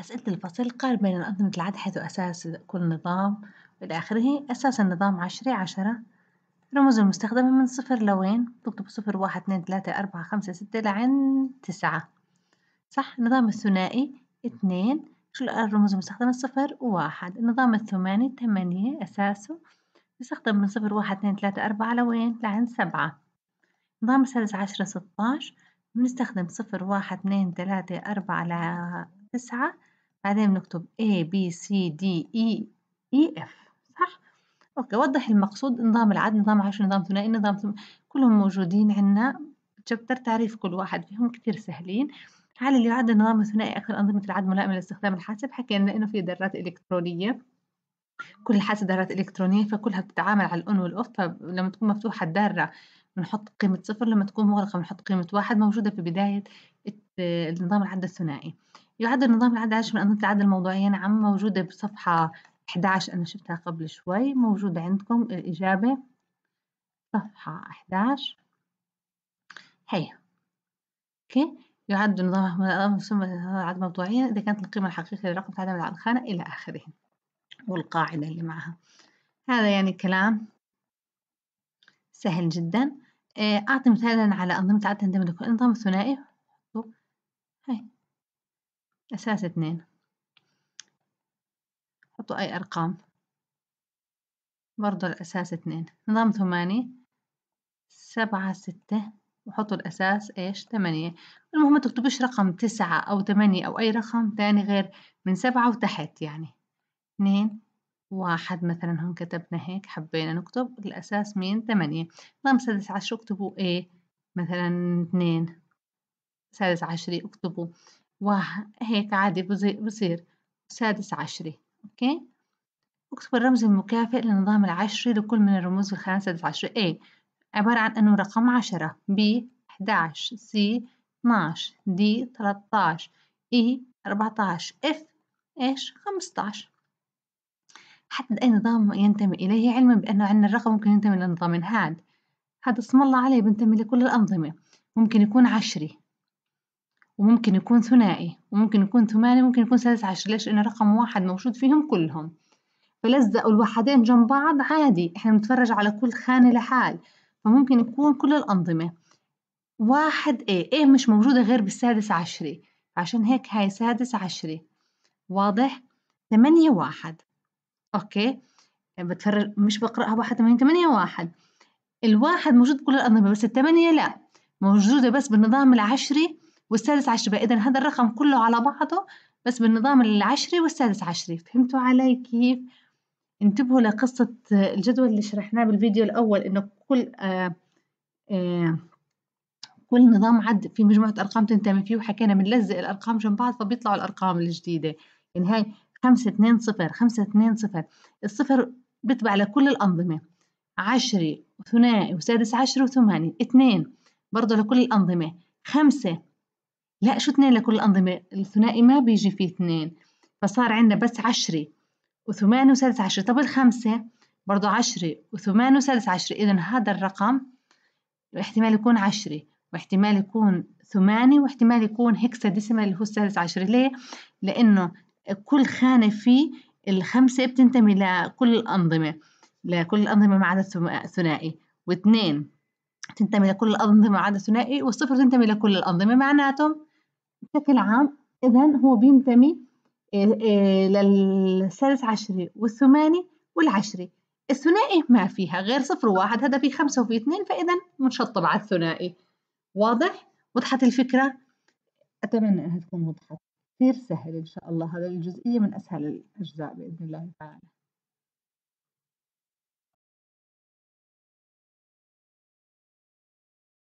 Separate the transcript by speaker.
Speaker 1: أسئلة الفصل قال بين أنظمة العد حيث أساس كل نظام إلى آخره أساس النظام عشرة عشرة رموز المستخدمة من صفر لوين تكتب صفر واحد اثنين ثلاثة أربعة خمسة ستة لعن تسعة صح النظام الثنائي اثنين شو الرموز المستخدمة صفر وواحد النظام الثماني ثمانية أساسه يستخدم من صفر واحد اثنين ثلاثة أربعة لوين لعن سبعة النظام السادس عشرة ستاش بنستخدم صفر واحد اثنين ثلاثة أربعة لتسعة بعدين بنكتب A B C D E E F صح؟ أوكي وضح المقصود نظام العد نظام عشر نظام ثنائي نظام ثم... كلهم موجودين عنا تشابتر تعريف كل واحد فيهم كتير سهلين على اللي يعد النظام الثنائي أكثر أنظمة العد ملائمة لاستخدام الحاسب حكينا إنه في ذرات إلكترونية كل حاسة ذرات إلكترونية فكلها بتتعامل على الأون والأوف فلما تكون مفتوحة الدارة بنحط قيمة صفر لما تكون مغلقة بنحط قيمة واحد موجودة في بداية نظام العد الثنائي يعد النظام العدد عشر من أنظمة العدد الموضوعية نعم موجودة بصفحة 11 أنا شفتها قبل شوي موجودة عندكم الإجابة صفحة 11 هيا أوكي يعد نظام مسمى العادة الموضوعية إذا كانت القيمة الحقيقية للرقم عدم على الخانة إلى آخره والقاعدة اللي معها هذا يعني كلام سهل جدا آه، أعطي مثالا على أنظمة العدد عندما تكون النظام الثنائي هاي أساس اثنين حطوا أي أرقام برضو الأساس اثنين نظام ثماني سبعة ستة وحطوا الأساس إيش ثمانية المهم ما تكتبوش رقم تسعة أو ثمانية أو أي رقم تاني غير من سبعة وتحت يعني اثنين واحد مثلا هون كتبنا هيك حبينا نكتب الأساس مين ثمانية نظام سادس عشر اكتبوا إيه مثلا اثنين سادس عشري اكتبوا وهيك عادي بصير سادس عشرة أوكي اكتب الرمز المكافئ للنظام العشري لكل من الرموز الخانة سادس عشرة A عبارة عن أنه رقم عشرة B 11 C 12 D 13 E 14 F إيش 15 حدد أي نظام ينتمي إليه علما بأنه عندنا الرقم ممكن ينتمي لنظام هاد هذا اسم الله عليه بنتمي لكل الأنظمة ممكن يكون عشري وممكن يكون ثنائي وممكن يكون ثماني وممكن يكون سادس عشر ليش لأن رقم واحد موجود فيهم كلهم فلزقوا الوحدين جنب بعض عادي احنا بنتفرج على كل خانة لحال فممكن يكون كل الأنظمة واحد ايه ايه مش موجودة غير بالسادس عشري عشان هيك هاي سادس عشري واضح ثمانية واحد أوكي بتفرج مش بقرأها واحد ثمانية ثمانية واحد الواحد موجود بكل الأنظمة بس الثمانية لا موجودة بس بالنظام العشري والسادس عشر بقى إذا هذا الرقم كله على بعضه بس بالنظام العشري والسادس عشري فهمتوا علي كيف؟ انتبهوا لقصة الجدول اللي شرحناه بالفيديو الأول إنه كل آه آه كل نظام عد في مجموعة أرقام تنتمي فيه وحكينا بنلزق الأرقام جنب بعض فبيطلعوا الأرقام الجديدة يعني هاي خمسة اثنين صفر خمسة اثنين صفر الصفر بيتبع لكل الأنظمة عشري وثنائي وسادس عشر وثماني اثنين برضه لكل الأنظمة خمسة لا شو اثنين لكل الأنظمة الثنائي ما بيجي فيه اثنين فصار عندنا بس عشرة وثمان وسادس عشرة طب الخمسة برضو عشرة وثمان وسادس عشرة إذا هذا الرقم احتمال يكون عشرة واحتمال يكون ثمانية واحتمال يكون هكسا ديسمال اللي هو السادس عشرة ليه؟ لأنه كل خانة فيه الخمسة بتنتمي لكل الأنظمة لكل الأنظمة ما عدا الثنائي واثنين تنتمي لكل الأنظمة ما عدا الثنائي والصفر تنتمي لكل الأنظمة معناته بشكل عام إذا هو بينتمي آه، آه، للسادس عشري والثماني والعشري الثنائي ما فيها غير صفر وواحد هذا في خمسة وفي اثنين فإذا منشطب على الثنائي واضح؟ وضحت الفكرة؟ أتمنى أنها تكون وضحت كثير سهل إن شاء الله هذا الجزئية من أسهل الأجزاء بإذن الله تعالى